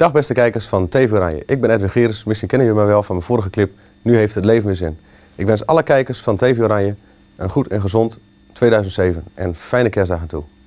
Dag beste kijkers van TV Oranje. Ik ben Edwin Geers, Misschien kennen jullie me wel van mijn vorige clip. Nu heeft het leven weer zin. Ik wens alle kijkers van TV Oranje een goed en gezond 2007 en fijne kerstdagen toe.